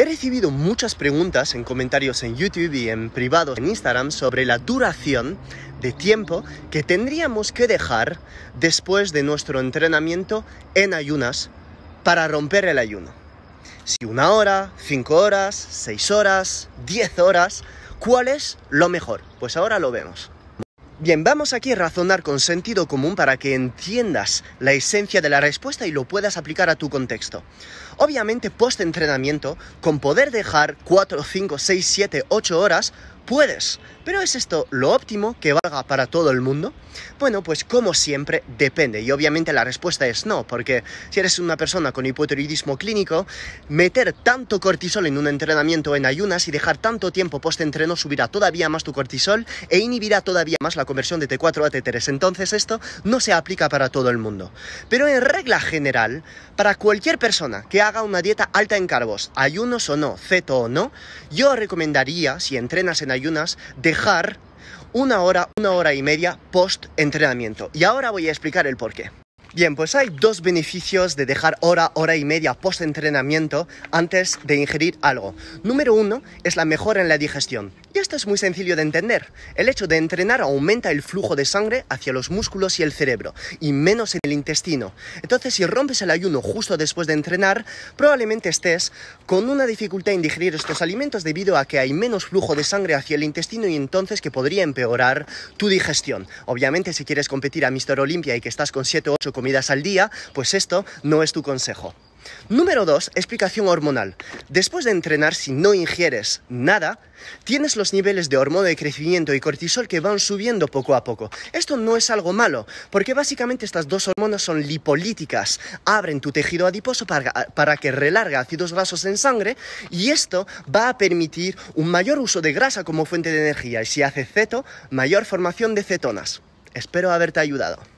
He recibido muchas preguntas en comentarios en YouTube y en privados en Instagram sobre la duración de tiempo que tendríamos que dejar después de nuestro entrenamiento en ayunas para romper el ayuno. Si una hora, cinco horas, seis horas, diez horas, ¿cuál es lo mejor? Pues ahora lo vemos. Bien, vamos aquí a razonar con sentido común para que entiendas la esencia de la respuesta y lo puedas aplicar a tu contexto. Obviamente, post-entrenamiento, con poder dejar 4, 5, 6, 7, 8 horas, puedes. Pero ¿es esto lo óptimo que valga para todo el mundo? Bueno, pues como siempre depende. Y obviamente la respuesta es no, porque si eres una persona con hipotiroidismo clínico, meter tanto cortisol en un entrenamiento en ayunas y dejar tanto tiempo post-entreno subirá todavía más tu cortisol e inhibirá todavía más la conversión de T4 a T3. Entonces esto no se aplica para todo el mundo. Pero en regla general, para cualquier persona que haga una dieta alta en carbos, ayunos o no, ceto o no, yo recomendaría, si entrenas en ayunas, dejar una hora, una hora y media post entrenamiento. Y ahora voy a explicar el por qué. Bien, pues hay dos beneficios de dejar hora, hora y media post entrenamiento antes de ingerir algo. Número uno es la mejora en la digestión esto es muy sencillo de entender. El hecho de entrenar aumenta el flujo de sangre hacia los músculos y el cerebro, y menos en el intestino. Entonces, si rompes el ayuno justo después de entrenar, probablemente estés con una dificultad en digerir estos alimentos debido a que hay menos flujo de sangre hacia el intestino y entonces que podría empeorar tu digestión. Obviamente, si quieres competir a Mister Olympia y que estás con 7 o 8 comidas al día, pues esto no es tu consejo. Número 2, explicación hormonal. Después de entrenar, si no ingieres nada, tienes los niveles de hormona de crecimiento y cortisol que van subiendo poco a poco. Esto no es algo malo, porque básicamente estas dos hormonas son lipolíticas, abren tu tejido adiposo para, que relarga ácidos grasos en sangre y esto va a permitir un mayor uso de grasa como fuente de energía y si hace ceto, mayor formación de cetonas. Espero haberte ayudado.